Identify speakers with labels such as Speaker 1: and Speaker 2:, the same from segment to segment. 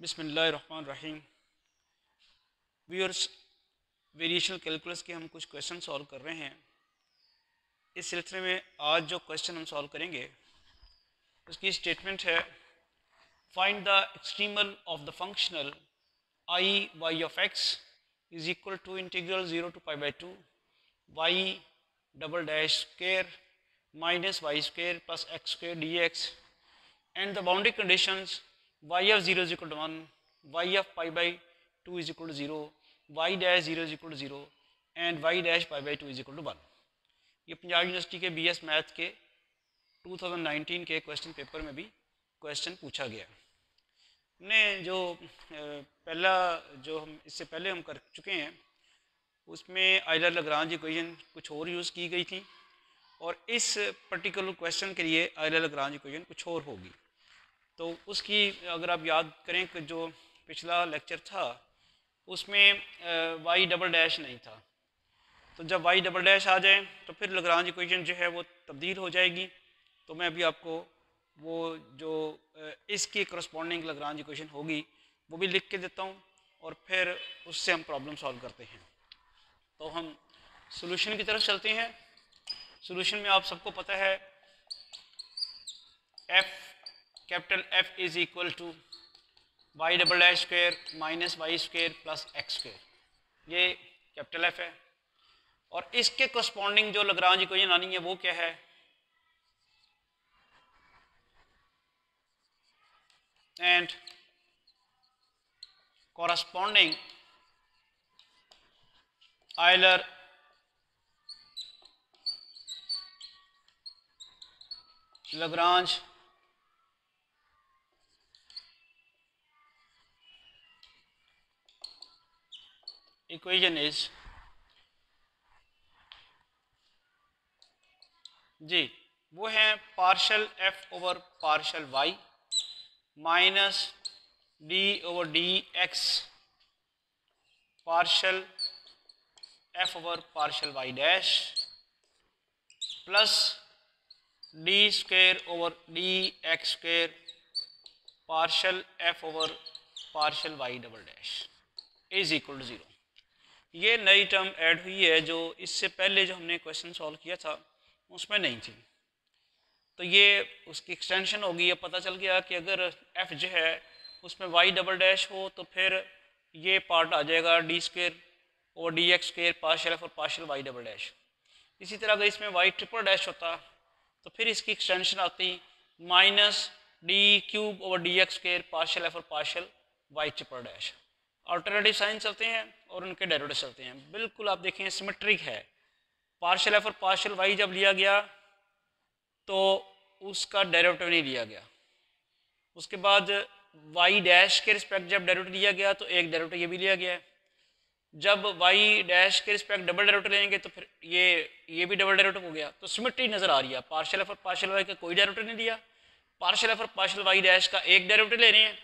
Speaker 1: बिसमीम viewers variational calculus के हम कुछ क्वेश्चन सॉल्व कर रहे हैं इस सिलसिले में आज जो क्वेश्चन हम सॉल्व करेंगे उसकी स्टेटमेंट है find the extremal of the functional I Y of x is equal to integral zero to pi by two Y double dash square minus Y square plus x square D X and the boundary conditions Y of zero is equal to one Y of pi by two is equal to zero Y dash zero is equal to zero and Y dash pi by two is equal to one ये Punjab university के B S math के 2019 के question paper में भी question पूछा गया हमने जो पहला जो हम इससे पहले हम कर चुके हैं उसमें आइलर लगरांज इक्वेशन कुछ और यूज़ की गई थी और इस पर्टिकुलर क्वेश्चन के लिए आइलर लगरांज इक्वेशन कुछ और होगी तो उसकी अगर आप याद करें कि जो पिछला लेक्चर था उसमें वाई डबल डैश नहीं था तो जब वाई डबल डैश आ जाए तो फिर लगरांज इक्वेशन जो है वो तब्दील हो जाएगी तो मैं अभी आपको वो जो इसकी करस्पॉन्डिंग लगरांज इक्वेशन होगी वो भी लिख के देता हूँ और फिर उससे हम प्रॉब्लम सॉल्व करते हैं तो हम सोल्यूशन की तरफ चलते हैं सोल्यूशन में आप सबको पता है F capital F is equal to Y double H square minus Y square plus x square ये कैपिटल एफ है और इसके कोस्पॉन्डिंग जो लगराज इक्वेशन आनी है वो क्या है and corresponding Euler Lagrange equation is जी वो है partial F over partial Y minus D over D X partial F over partial Y dash plus D square over D X square partial F over partial Y double dash is equal to zero ये नई term add हुई है जो इससे पहले जो हमने question solve किया था उसमें नहीं थी तो ये उसकी एक्सटेंशन होगी ये पता चल गया कि अगर एफ जो है उसमें वाई डबल डैश हो तो फिर ये पार्ट आ जाएगा डी स्केयर और D x square partial F और पार्शल वाई डबल डैश इसी तरह अगर इसमें वाई ट्रिपल डैश होता तो फिर इसकी एक्सटेंशन आती माइनस डी क्यूब और D x square partial F और partial y triple dash alternative sign चलते हैं और उनके डेरिवेटिव चलते हैं बिल्कुल आप देखें सिमेट्रिक है पार्शल एफ और पार्शल वाई जब लिया गया तो उसका डेरिवेटिव नहीं लिया गया उसके बाद वाई डैश के रिस्पेक्ट जब डेरिवेटिव लिया गया तो एक डेरिवेटिव ये भी लिया गया है जब वाई डैश के रिस्पेक्ट डबल डेरिवेटिव लेंगे तो फिर ये ये भी डबल डेरिवेटिव हो गया तो सिमेट्री नज़र आ रही है पार्शल एफ और पार्शल वाई का कोई डेरिवेटिव नहीं लिया पार्शल एफ और पार्शल वाई डैश का एक डेरिवेटिव ले रहे हैं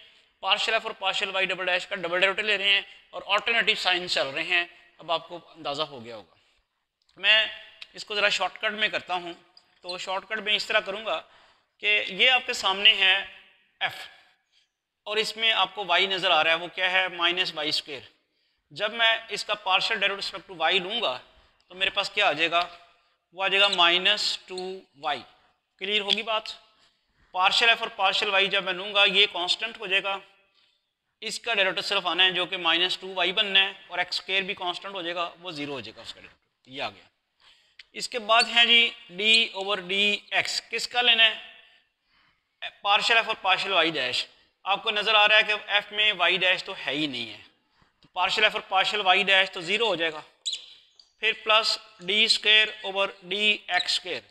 Speaker 1: पार्शल एफ और पार्शल वाई डबल डैश का डबल डेरिवेटिव ले रहे हैं और ऑल्टरनेटिव साइन चल रहे हैं अब आपको अंदाज़ा हो गया होगा मैं इसको ज़रा शॉर्टकट में करता हूँ तो शॉर्टकट में इस तरह करूँगा कि ये आपके सामने है एफ़ और इसमें आपको वाई नज़र आ रहा है वो क्या है माइनस वाई स्क्वेयर जब मैं इसका partial derivative respect to y लूँगा तो मेरे पास क्या आ जाएगा वो आ जाएगा माइनस टू वाई क्लियर होगी बात पार्शल एफ और पार्शल वाई जब मैं लूँगा ये कॉन्स्टेंट हो जाएगा इसका डायरेक्टर सिर्फ आना है जो कि माइनस टू वाई बनना है और एक्स स्केयर भी कांस्टेंट हो जाएगा वो जीरो हो जाएगा उसका डायरेक्टर ये आ गया इसके बाद है जी डी ओवर डी एक्स किसका लेना है पार्शल एफ और पार्शल वाई डैश आपको नज़र आ रहा है कि एफ में वाई डैश तो है ही नहीं है तो पार्शल एफ और पार्शल वाई डैश तो ज़ीरो हो जाएगा फिर plus d square over D x square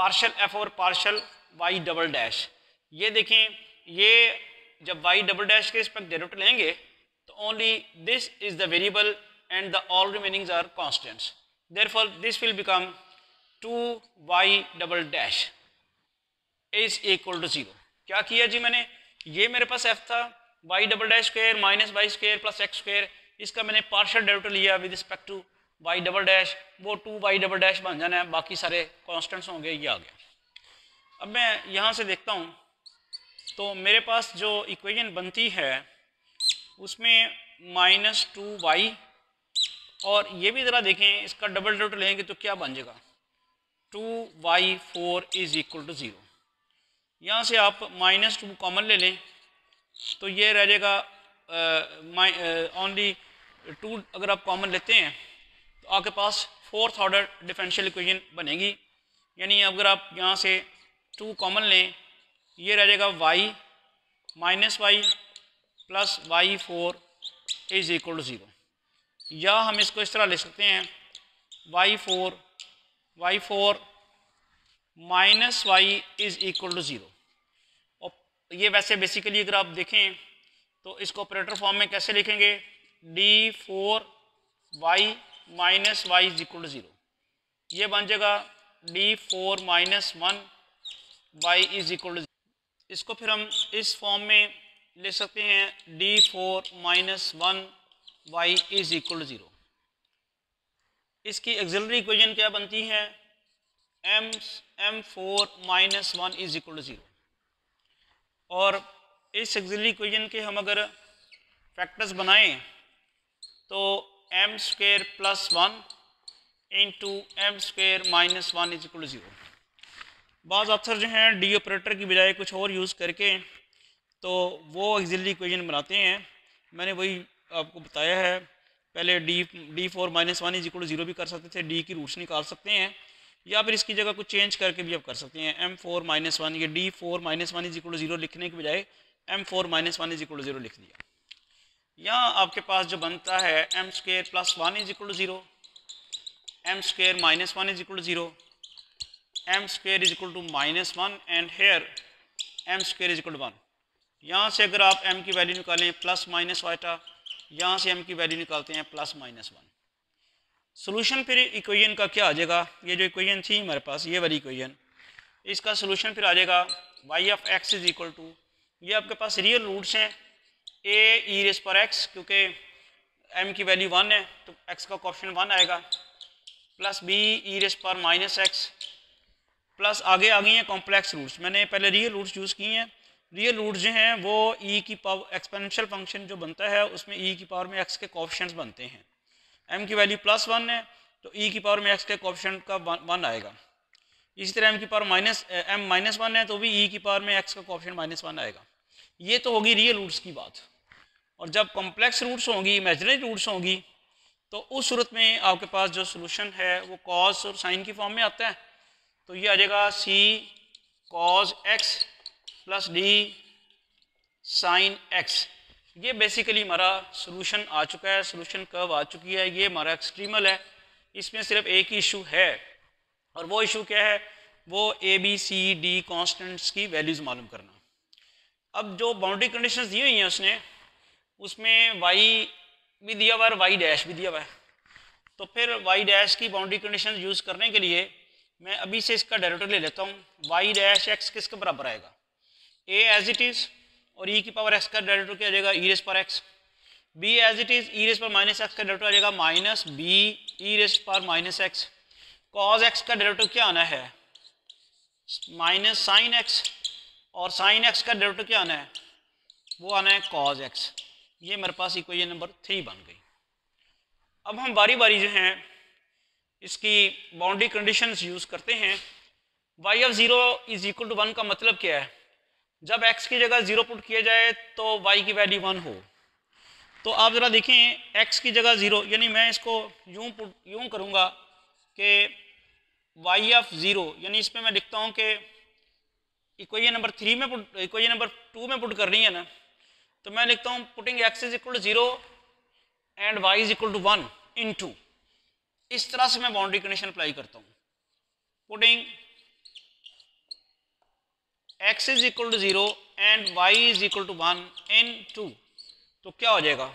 Speaker 1: partial F और पार्शल वाई डबल डैश ये देखें ये जब y डबल डैश के रिस्पेक्ट डेरिवेटिव लेंगे तो only this is the variable and the all remaining are constants this will become two Y double dash is equal to zero क्या किया जी मैंने ये मेरे पास f था y double dash square minus Y square plus x square इसका मैंने partial derivative लिया with respect to y double dash वो टू वाई डबल डैश बन जाना है बाकी सारे कॉन्स्टेंट्स होंगे ये आ गया अब मैं यहाँ से देखता हूँ तो मेरे पास जो इक्वेशन बनती है उसमें माइनस टू वाई और ये भी ज़रा देखें इसका डबल डॉट लेंगे तो क्या बन जाएगा two y four is equal to zero यहाँ से आप माइनस टू कॉमन ले लें तो ये रह जाएगा ओनली टू अगर आप कॉमन लेते हैं तो आपके पास फोर्थ ऑर्डर डिफरेंशियल इक्वेशन बनेगी यानी अगर आप यहाँ से टू कॉमन लें ये रह जाएगा y minus y plus y four is equal to zero या हम इसको इस तरह लिख सकते हैं y four y four minus y is equal to zero और ये वैसे बेसिकली अगर आप देखें तो इसको ऑपरेटर फॉर्म में कैसे लिखेंगे d four y minus y is equal to zero ये बन जाएगा d four minus one y is equal to इसको फिर हम इस फॉर्म में ले सकते हैं d four minus one y is equal zero इसकी एक्जलरी इक्वेशन क्या बनती है m m four minus one is equal zero और इस एक्जलरी इक्वेशन के हम अगर फैक्टर्स बनाएं तो m square plus one into m square minus one is equal zero बाज़ अक्सर जो हैं डी ऑपरेटर की बजाय कुछ और यूज़ करके तो वो एक्जिली इक्वेशन बनाते हैं मैंने वही आपको बताया है पहले d d four minus one is equal zero भी कर सकते थे डी की रूट्स निकाल सकते हैं या फिर इसकी जगह कुछ चेंज करके भी आप कर सकते हैं एम फोर माइनस वन ये d four minus one is equal zero लिखने के बजाय m four minus one is equal zero लिख दिया या आपके पास जो बनता है m square plus one is zero m square minus one is zero m square is equal to minus one and here m square is equal to one यहाँ से अगर आप एम की वैल्यू निकालें प्लस माइनस वाइटा यहाँ से M की value निकालते हैं प्लस माइनस वन सोल्यूशन फिर इक्वेशन का क्या आ जाएगा ये जो इक्वेशन थी हमारे पास ये वाली इक्वेशन इसका सोल्यूशन फिर आ जाएगा y of x is equal to ये आपके पास रियल रूट्स हैं ए ई रेस पर एक्स क्योंकि एम की वैल्यू वन है तो एक्स का ऑप्शन वन आएगा प्लस बी ई रेस पर माइनस एक्स प्लस आगे आ गई हैं कॉम्प्लेक्स रूट्स मैंने पहले रियल रूट्स यूज़ किए हैं रियल रूट्स जो हैं वो ई e की पावर एक्सपेंशियल फंक्शन जो बनता है उसमें ई e की पावर में एक्स के कॉप्शन बनते हैं एम की वैल्यू प्लस वन है तो ई e की पावर में एक्स के कॉप्शन का वन आएगा इसी तरह एम की power minus m minus one है तो भी ई e की पावर में एक्स का कॉप्शन माइनस वन आएगा ये तो होगी रियल रूट्स की बात और जब कॉम्प्लेक्स रूट्स होंगी इमेजनरी रूट्स होंगी तो उस सूरत में आपके पास जो सोल्यूशन है वो कॉस और साइन की फॉर्म में आता है तो ये आ जाएगा c cos x plus d sine x ये बेसिकली हमारा सोलूशन आ चुका है सोलूशन कर्व आ चुकी है ये हमारा एक्सट्रीमल है इसमें सिर्फ एक ही इशू है और वो इशू क्या है वो a B C d constants की वैल्यूज़ मालूम करना अब जो बाउंड्री कंडीशन दी हुई हैं उसने उसमें वाई भी दिया हुआ है वाई डैश भी दिया हुआ है तो फिर वाई डैश की बाउंड्री कंडीशन यूज़ करने के लिए मैं अभी से इसका डायरेक्टर ले लेता हूँ वाई डैश एक्स किसके बराबर आएगा ए एज इट इज़ और ई e की पावर एक्स का डायरेक्टर क्या आ जाएगा ई रेस पर x b as it is e raise पर माइनस एक्स का डायरेक्टर आ जाएगा माइनस बी ई रेस पर माइनस एक्स कॉज एक्स का डायरेक्टर क्या आना है माइनस साइन एक्स और साइन एक्स का डायरेक्टर क्या आना है वो आना है कॉज एक्स ये मेरे पास इक्वेशन नंबर थ्री बन गई अब हम बारी बारी जो हैं इसकी बाउंड्री कंडीशन यूज़ करते हैं y of zero is equal to one का मतलब क्या है जब एक्स की जगह ज़ीरो पुट किया जाए तो वाई की वैल्यू वन हो तो आप ज़रा देखें एक्स की जगह ज़ीरो यानी मैं इसको यूं पुट यूं करूँगा कि वाई ऑफ ज़ीरो यानी इसमें मैं लिखता हूँ कि इक्वेशन नंबर थ्री में पुट इक्वेशन नंबर टू में पुट करनी है ना तो मैं लिखता हूँ putting x is equal to zero and y is equal to one in two इस तरह से मैं बाउंड्री कंडीशन अप्लाई करता हूं putting x is equal to zero and y is equal to one in two तो क्या हो जाएगा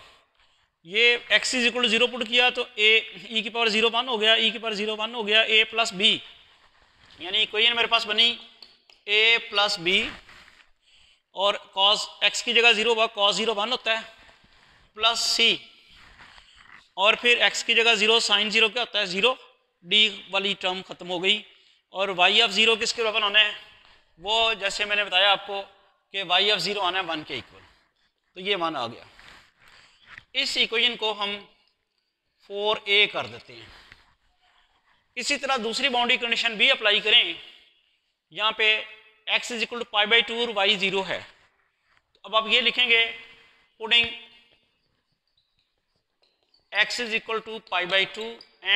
Speaker 1: ये x is equal to zero put किया तो ए ई e की पावर जीरो वन हो गया ई e की पावर जीरो वन हो गया ए प्लस बी यानी इक्वेशन मेरे पास बनी ए प्लस बी और कॉस एक्स की जगह जीरो हुआ कॉस जीरो वन होता है प्लस सी और फिर एक्स की जगह जीरो साइन जीरो क्या होता है जीरो डी वाली टर्म खत्म हो गई और वाई ऑफ जीरो किसके बराबर आना है वो जैसे मैंने बताया आपको कि वाई ऑफ जीरो आना है वन के इक्वल तो ये वन आ गया इस इक्वेशन को हम फोर ए कर देते हैं इसी तरह दूसरी बाउंड्री कंडीशन भी अप्लाई करें यहाँ पे x is equal to pi by two और वाई जीरो है तो अब आप ये लिखेंगे putting x is equal to pi by 2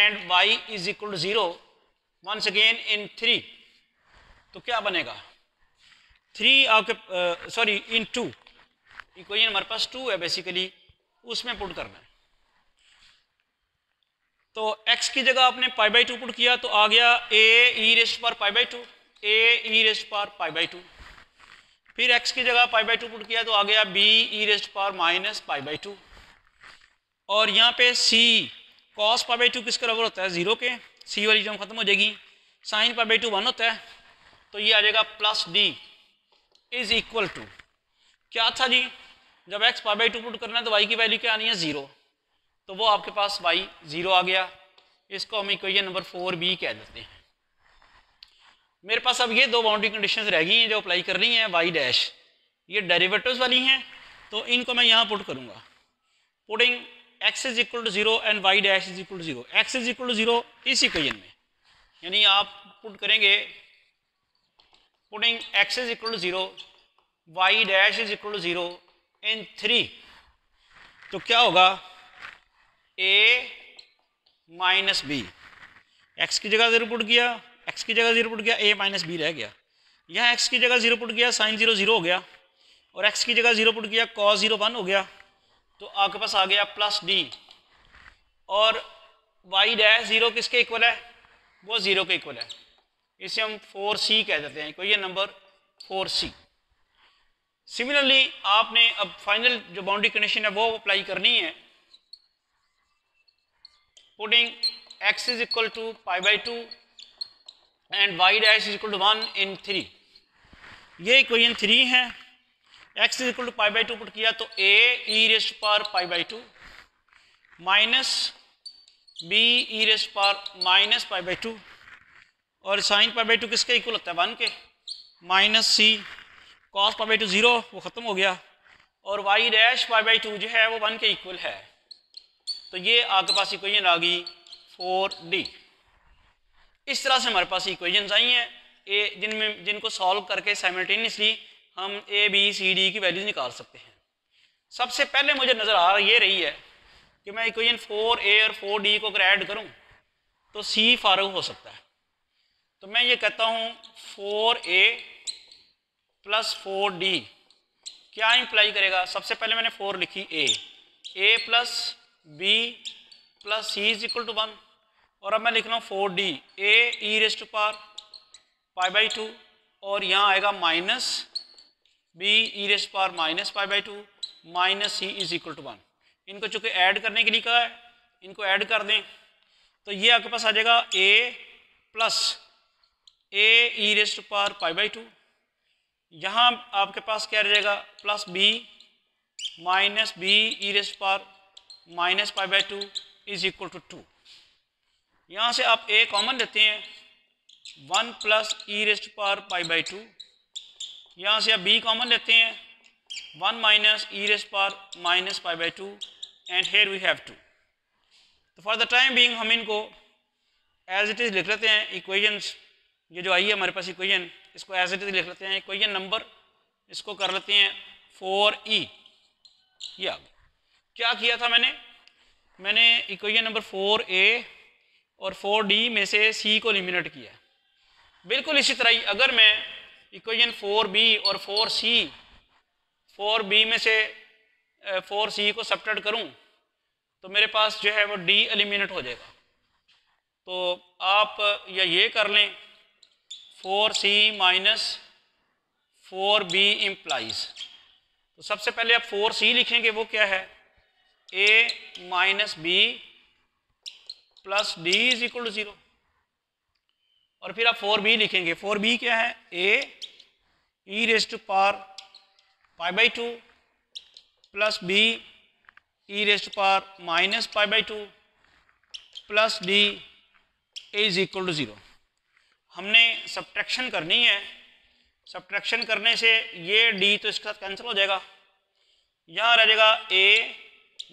Speaker 1: and y is equal to 0 once again in 3 तो क्या बनेगा 3 आपके सॉरी इन टू इक्वेशन हमारे पास 2 है बेसिकली उसमें पुट करना है तो x की जगह आपने पाई बाई टू पुट किया तो आ गया ए e रेस्ट पार pi by two a e raised पार पाई बाई टू फिर x की जगह पाई बाई टू पुट किया तो आ गया b e raised par minus pi by two और यहाँ पे c cos pi by two किसके बराबर होता है ज़ीरो के सी वाली जो खत्म हो जाएगी साइन पा बाई टू वन होता है तो ये आ जाएगा plus d is equal to क्या था जी जब एक्स पा बाई टू पुट करना है तो वाई की वैल्यू क्या आनी है ज़ीरो तो वो आपके पास वाई ज़ीरो आ गया इसको हम इक्वेजन नंबर फोर बी कह देते हैं मेरे पास अब ये दो बाउंड्री कंडीशन रह गई हैं जो अप्लाई कर रही हैं वाई डैश ये डेरिवेटिव्स वाली हैं तो इनको मैं यहाँ पुट करूँगा putting x is equal to zero and Y dash is equal to zero x is equal to zero इस इक्वेशन में यानी आप पुट करेंगे putting x is equal to zero Y dash is equal to zero in three तो क्या होगा ए minus B x की जगह जीरो पुट किया एक्स की जगह जीरो पुट किया ए माइनस बी रह गया यहाँ एक्स की जगह जीरो पुट किया साइन जीरो जीरो हो गया और एक्स की जगह जीरो पुट किया कॉस जीरो वन हो गया तो आपके पास आ गया प्लस डी और वाई डैश ज़ीरो किसके इक्वल है वो ज़ीरो के इक्वल है इसे हम फोर सी कह देते हैं कोई नंबर फोर सी सिमिलरली आपने अब फाइनल जो बाउंड्री कंडीशन है वो अप्लाई करनी है putting x is equal to five by two and Y dash is equal to one in three ये इक्वेशन थ्री है x is equal to pi by two put किया तो a e raised पर pi by two minus b e raised पर minus pi by two और sine pi by two किसके इक्वल होता है वन के minus c cos pi by two zero वो ख़त्म हो गया और y dash pi by two जो है वो वन के इक्वल है तो ये आपके पास इक्वेशन आ गई फोर डी इस तरह से हमारे पास इक्वेजन आई हैं ए जिनमें जिनको सॉल्व करके साइमल्टेनियसली हम ए बी सी डी की वैल्यूज निकाल सकते हैं सबसे पहले मुझे नज़र आ रही ये रही है कि मैं इक्वेशन फोर ए और फोर डी को अगर ऐड करूँ तो सी फारग हो सकता है तो मैं ये कहता हूँ four a plus four d क्या इंप्लाई करेगा सबसे पहले मैंने फोर लिखी a a plus b plus c is equal to one और अब मैं लिख रहा हूँ four d a e raised par five by two और यहाँ आएगा minus b e raise power minus five by two minus c is equal to one इनको चूंकि ऐड करने के लिए कहा है इनको ऐड कर दें तो ये आपके पास आ जाएगा a plus a e raise to power pi by two यहाँ आपके पास क्या रह जाएगा plus b minus b e raise power minus pi by two is equal to two यहाँ से आप ए कॉमन लेते हैं one plus e raised power pi by two यहाँ से आप बी कॉमन लेते हैं वन माइनस ई रेस पर minus five by two and here we have to तो फॉर द टाइम बींग हम इनको एज इट इज़ लिख लेते हैं इक्वेजन्स ये जो आई है हमारे पास इक्वेजन इसको एज इट इज़ लिख लेते हैं इक्वेजन नंबर इसको कर लेते हैं फोर ई या क्या किया था मैंने मैंने इक्वेजन नंबर फोर ए और फोर डी में से सी को एलिमिनेट किया बिल्कुल इसी तरह ही अगर मैं इक्वेशन फोर बी और फोर सी फोर बी में से फोर सी को सब्ट्रैक्ट करूं तो मेरे पास जो है वो डी एलिमिनेट हो जाएगा तो आप या ये कर लें four c minus four b implies तो सबसे पहले आप फोर सी लिखेंगे वो क्या है a minus b plus d is equal to zero और फिर आप फोर बी लिखेंगे फोर बी क्या है a e raise to power pi by two plus b e raise to power minus pi by two plus d a is equal to zero हमने subtraction करनी है subtraction करने से ये D तो इसके साथ कैंसिल हो जाएगा यहाँ रह जाएगा a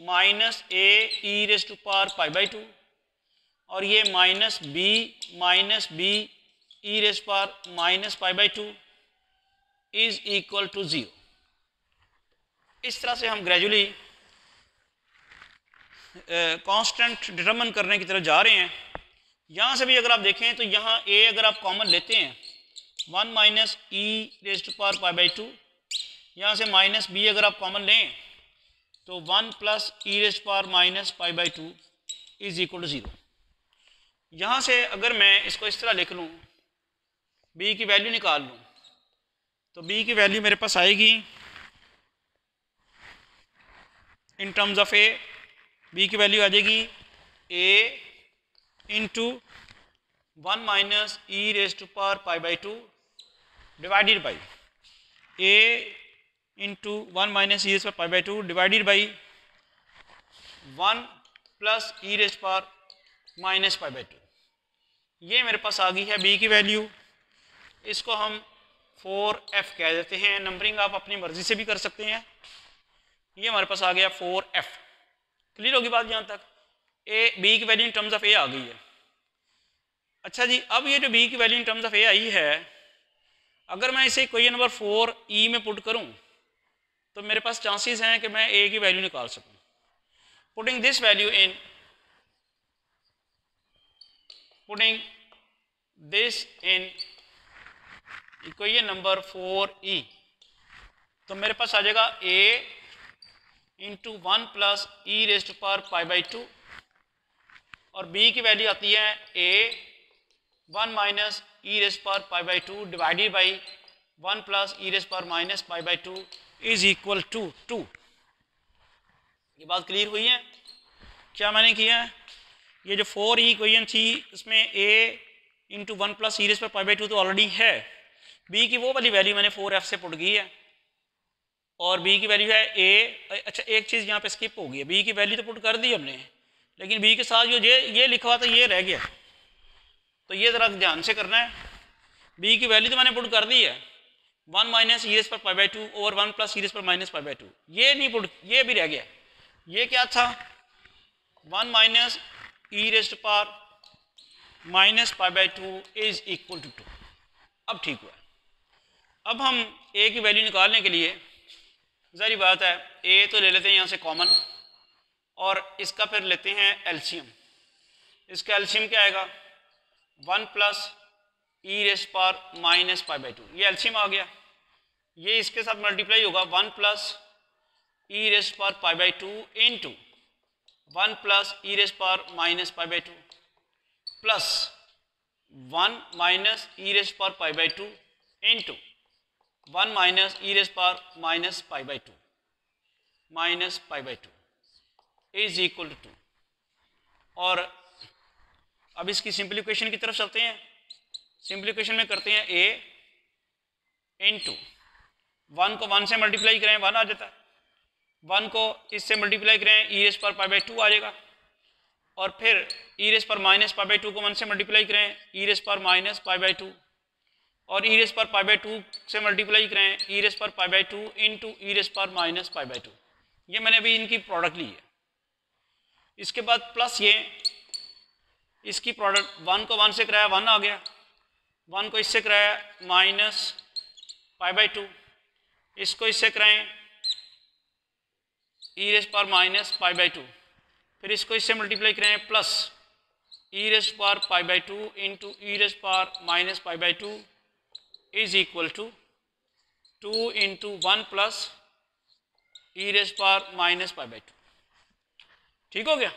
Speaker 1: minus a e raise to power pi by two और ये minus b minus b e raise power minus pi by two is equal to zero इस तरह से हम ग्रेजुअली कांस्टेंट डिटर्मन करने की तरफ जा रहे हैं यहाँ से भी अगर आप देखें तो यहाँ ए अगर आप कॉमन लेते हैं one minus e raised par five by two यहाँ से माइनस बी अगर आप कॉमन लें तो one plus e raised par minus pi by two is equal to zero यहाँ से अगर मैं इसको इस तरह लिख लूँ बी की वैल्यू निकाल लूँ तो बी की वैल्यू मेरे पास आएगी in terms of A b की वैल्यू आ जाएगी a into one minus e raise to power pi by two divided by a into one minus e raise power pi by two divided by one plus e raise power minus pi by two ये मेरे पास आ गई है b की value इसको हम four F कह देते हैं नंबरिंग आप अपनी मर्जी से भी कर सकते हैं ये हमारे पास आ गया फोर एफ क्लियर होगी बात यहाँ तक ए बी की value in terms of a आ गई है अच्छा जी अब ये जो बी की value in terms of a आई है अगर मैं इसे कोई नंबर फोर ई में पुट करूँ तो मेरे पास चांसेस हैं कि मैं ए की वैल्यू निकाल सकूँ putting this value in putting this in equation number four e e. तो मेरे पास आ जाएगा a into one plus e raised पर पाई बाई टू और b की वैल्यू आती है a one minus e raised पर pi by two divided by one plus e raised पर minus pi by two is equal to two ये बात clear हुई है क्या मैंने किया है ये जो फोर ई इक्वेशन थी उसमें a into one plus series power pi by two तो ऑलरेडी है बी की वो वाली वैल्यू मैंने फोर एफ से पुट की है और बी की वैल्यू है ए अच्छा एक चीज़ यहाँ पे स्किप हो गई है बी की वैल्यू तो पुट कर दी हमने लेकिन बी के साथ जो ये ये लिखा हुआ था ये रह गया तो ये ज़रा ध्यान से करना है बी की वैल्यू तो मैंने पुट कर दी है one minus series power pi by two और one plus series power minus pi by two ये नहीं पुट ये भी रह गया ये क्या था one minus e raised par minus pi by two is equal to two अब ठीक हुआ अब हम ए की वैल्यू निकालने के लिए जारी बात है ए तो ले लेते हैं यहाँ से कॉमन और इसका फिर लेते हैं एल्शियम इसका एल्शियम क्या आएगा one plus e e raise power minus pi by two ये एल्शियम आ गया ये इसके साथ मल्टीप्लाई होगा one plus e e raise power pi by two into one plus e e raise power minus pi by two plus one minus e raise power pi by two into one minus e raise पर minus pi by two minus pi by two is equal to to और अब इसकी simplification की तरफ चलते हैं simplification में करते हैं ए इंटू वन को वन से मल्टीप्लाई करें वन आ जाता है वन को इससे मल्टीप्लाई करें e raise power pi by to आ जाएगा और फिर ई e रेस पर माइनस पाई बाई टू को वन से मल्टीप्लाई करें ई e रेस पर माइनस पाई बाई टू और e e raise power pi by two से मल्टीप्लाई करें e raise power pi by two into e raise पर minus pi by two ये मैंने अभी इनकी प्रोडक्ट ली है इसके बाद प्लस ये इसकी प्रोडक्ट वन को वन से कराया वन आ गया वन को इससे कराया माइनस पाई बाई टू इसको इससे कराएं ई रेस पर माइनस पाई बाई टू फिर इसको इससे मल्टीप्लाई करें plus e raise power pi by two into e raise power minus pi by two is equal to two into one plus e raise power minus pi by two ठीक हो गया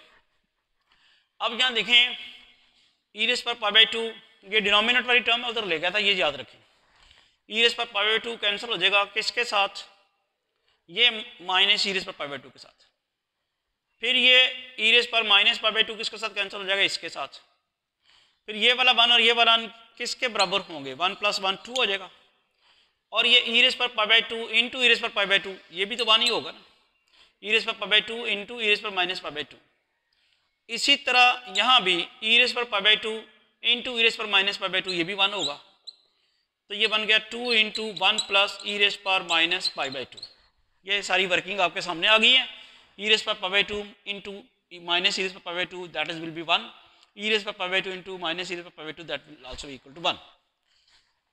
Speaker 1: अब यहां देखें e raise power pi by two ये denominator वाली term है उधर ले गया था ये याद रखें ई raise power pi by two cancel हो जाएगा किसके साथ ये minus e raise power pi by two के साथ फिर ये ई e रेस पर माइनस पाई बाई टू किसके साथ कैंसिल हो जाएगा इसके साथ फिर ये वाला वन और ये वाला किसके बराबर होंगे वन प्लस वन टू हो जाएगा और ये e e raise power pi by two into e raise power pi by two ये भी तो वन ही होगा ना ई e raise power pi by two into e raise पर माइनस पाई बाई टू इसी तरह यहाँ भी e raise power pi by two into e raise पर माइनस पाई बाई टू ये भी वन होगा तो ये बन गया two into one plus e raise पर माइनस पाई बाई टू ये सारी वर्किंग आपके सामने आ गई है e raised by power by 2 into e minus e raised by power by 2 that is will be 1 e raised by power by 2 into minus e raised by power by 2 that will also be equal to 1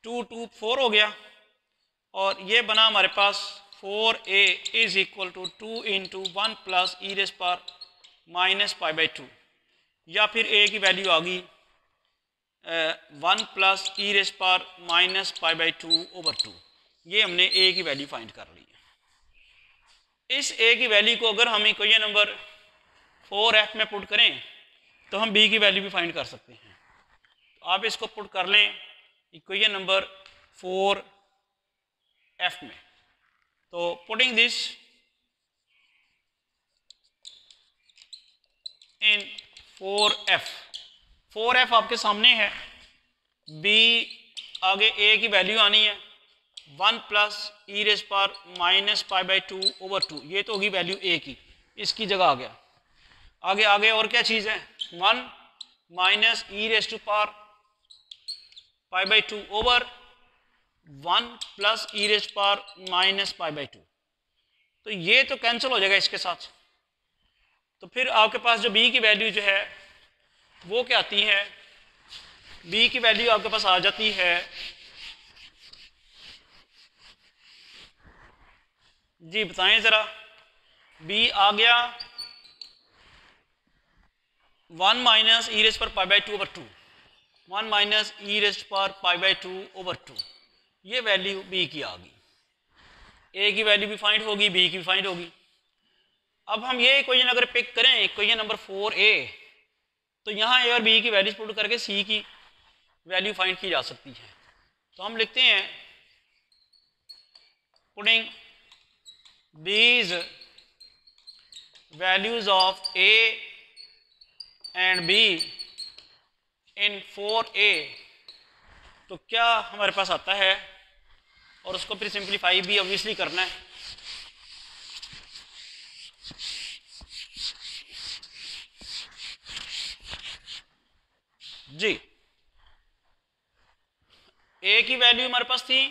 Speaker 1: 2 2 4 हो गया और ये बना हमारे पास 4a a is equal to two into one plus e raise पर minus pi by two या फिर a की वैल्यू आ गई वन प्लस ई रेस पर minus pi by two over two ये हमने ए की वैल्यू फाइंड कर ली इस ए की वैल्यू को अगर हम इक्वेशन नंबर फोर एफ में पुट करें तो हम बी की वैल्यू भी फाइंड कर सकते हैं तो आप इसको पुट कर लें इक्वेशन नंबर फोर एफ में तो putting this in four f four f आपके सामने है बी आगे ए की वैल्यू आनी है वन प्लस ई रेस पर minus five by two over two ये तो होगी वैल्यू ए की इसकी जगह आ गया आगे आगे और क्या चीज़ है one minus e raise to power pi by two over one plus e raise power minus pi by two तो ये तो कैंसिल हो जाएगा इसके साथ तो फिर आपके पास जो बी की वैल्यू जो है वो क्या आती है बी की वैल्यू आपके पास आ जाती है जी बताएं जरा बी आ गया वन माइनस ई रेस्ट पर pi by two over two one minus e raised पर pi by two over two ये वैल्यू बी की आ गई ए की वैल्यू भी फाइंड होगी बी की भी फाइंड होगी अब हम ये इक्वेशन अगर पिक करें इक्वेशन नंबर फोर ए तो यहाँ ए और बी की वैल्यू पुट करके सी की वैल्यू फाइंड की जा सकती है तो हम लिखते हैं putting these values of a and b in 4a तो क्या हमारे पास आता है और उसको फिर सिंप्लीफाई भी ऑब्वियसली करना है जी ए की वैल्यू हमारे पास थी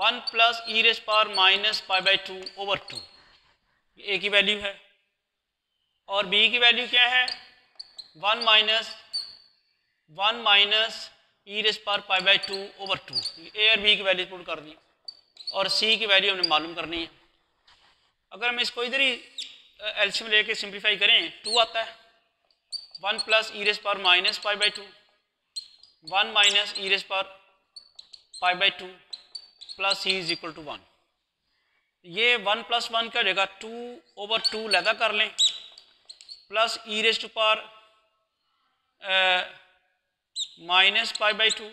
Speaker 1: one plus e raise power minus five by two over two a की वैल्यू है और बी की वैल्यू क्या है one minus one minus e raise power five by two over two a और बी की वैल्यू पुट कर दी और सी की वैल्यू हमने मालूम करनी है अगर हम इसको इधर ही एल्शियम लेके सिंप्लीफाई करें टू आता है one plus e raise power minus five by two one minus e raise power five by two plus e is equal to one ये वन प्लस वन क्या हो जाएगा टू ओवर टू लैदा कर लें प्लस ई रेस्ट पर minus pi by two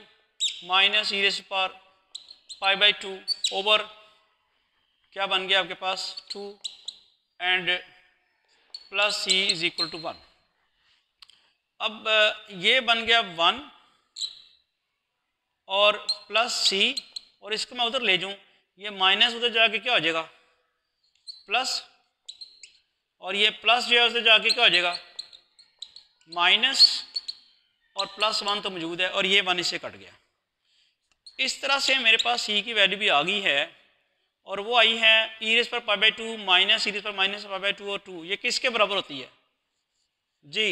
Speaker 1: minus e raised पर pi by two over क्या बन गया आपके पास two and plus c is equal to one अब ये बन गया वन और प्लस सी और इसको मैं उधर ले जाऊँ ये माइनस उधर जाके क्या हो जाएगा प्लस और ये प्लस जो है उधर जाके क्या हो जाएगा माइनस और प्लस वन तो मौजूद है और ये वन इससे कट गया इस तरह से मेरे पास सी की वैल्यू भी आ गई है और वो आई है e raise power pi by two minus e raise पर माइनस पाई बाई टू और टू ये किसके बराबर होती है जी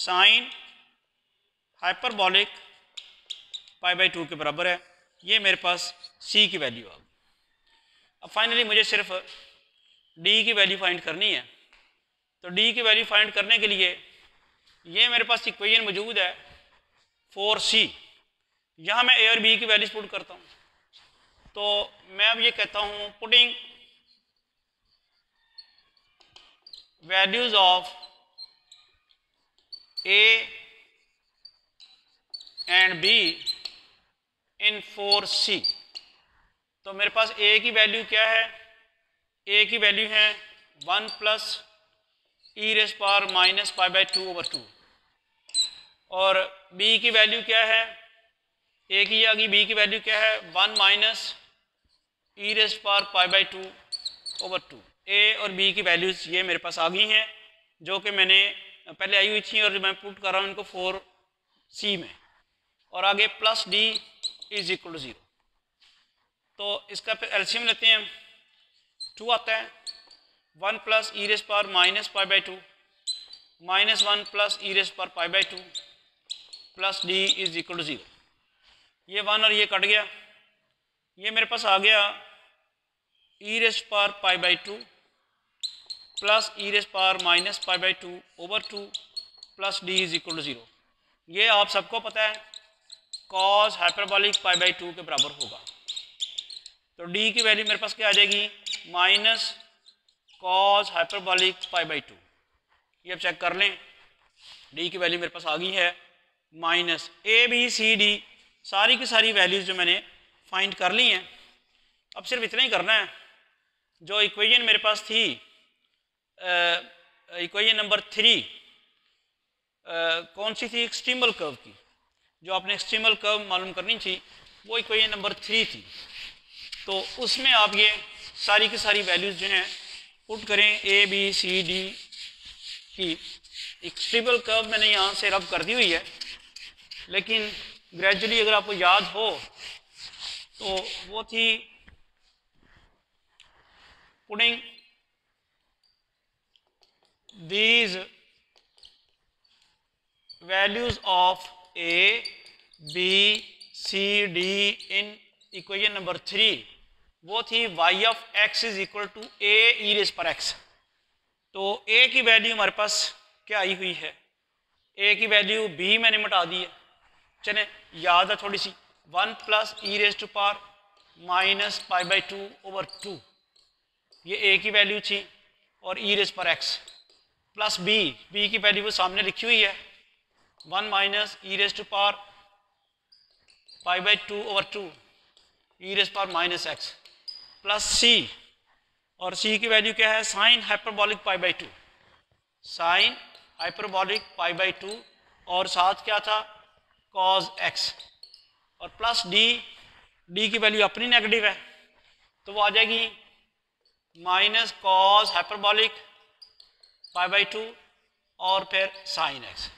Speaker 1: sine hyperbolic pi by two के बराबर है ये मेरे पास सी की वैल्यू आ गई अब फाइनली मुझे सिर्फ डी की वैल्यू फाइंड करनी है तो डी की वैल्यू फाइंड करने के लिए ये मेरे पास इक्वेशन मौजूद है फोर सी यहाँ मैं ए और बी की वैल्यूज पुट करता हूँ तो मैं अब ये कहता हूँ putting values of a and b in four c तो मेरे पास ए की वैल्यू क्या है ए की वैल्यू है one plus e raise power minus five by two over two और बी की वैल्यू क्या है ए की आगे बी की वैल्यू क्या है one minus e raise power five by two over two a और बी की वैल्यूज़ ये मेरे पास आ गई हैं जो कि मैंने पहले आई हुई थी और मैं पुट कर रहा हूँ इनको फोर सी में और आगे plus d is equal to zero तो इसका फिर एल्शियम लेते हैं टू आता है one plus e raise power minus pi by two minus one plus e raise power pi by two plus d is equal to zero ये one और ये कट गया ये मेरे पास आ गया e raise power pi by two plus e raise power minus pi by two over to plus d is equal to zero ये आप सबको पता है cos hyperbolic pi by two के बराबर होगा तो डी की वैल्यू मेरे पास क्या आ जाएगी minus cos hyperbolic pi by two ये आप चेक कर लें डी की वैल्यू मेरे पास आ गई है minus A B C D सारी की सारी वैल्यूज़ जो मैंने फाइंड कर ली हैं अब सिर्फ इतना ही करना है जो इक्वेशन मेरे पास थी इक्वेशन नंबर थ्री कौन सी थी एक्सट्रीमल कर्व की जो आपने एक्सट्रीमल कर्व मालूम करनी थी वो इक्वेशन नंबर थ्री थी तो उसमें आप ये सारी की सारी वैल्यूज़ जो हैं पुट करें ए बी सी डी की एक्सट्रीमल कर्व मैंने यहाँ से रब कर दी हुई है लेकिन ग्रेजुअली अगर आपको याद हो तो वो थी putting these values of A B C D in equation number three वो थी y of x is equal to e raise पर एक्स तो ए की वैल्यू हमारे पास क्या आई हुई है ए की वैल्यू बी मैंने मिटा दी है चले याद है थोड़ी सी one plus e raise to power minus pi by two over two ये ए की वैल्यू थी और ई रेस पर एक्स प्लस बी बी की वैल्यू वो सामने लिखी हुई है one minus e raise to power pi by two over two e raise power minus x plus C और सी की वैल्यू क्या है sine hyperbolic pi by two sine hyperbolic pi by two और साथ क्या था कॉज एक्स और plus D D की वैल्यू अपनी नेगेटिव है तो वो आ जाएगी minus cos hyperbolic pi by two और फिर sine x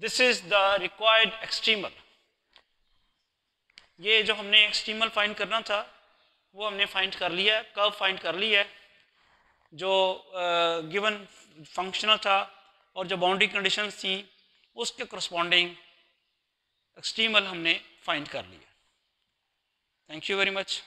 Speaker 1: this is the required extremal ये जो हमने एक्सट्रीमल फाइंड करना था वो हमने फाइंड कर लिया है कर्व फाइंड कर लिया है जो गिवन uh, फंक्शनल था और जो बाउंड्री कंडीशन थी उसके करस्पॉन्डिंग एक्सट्रीमल हमने फाइंड कर लिया थैंक यू वेरी मच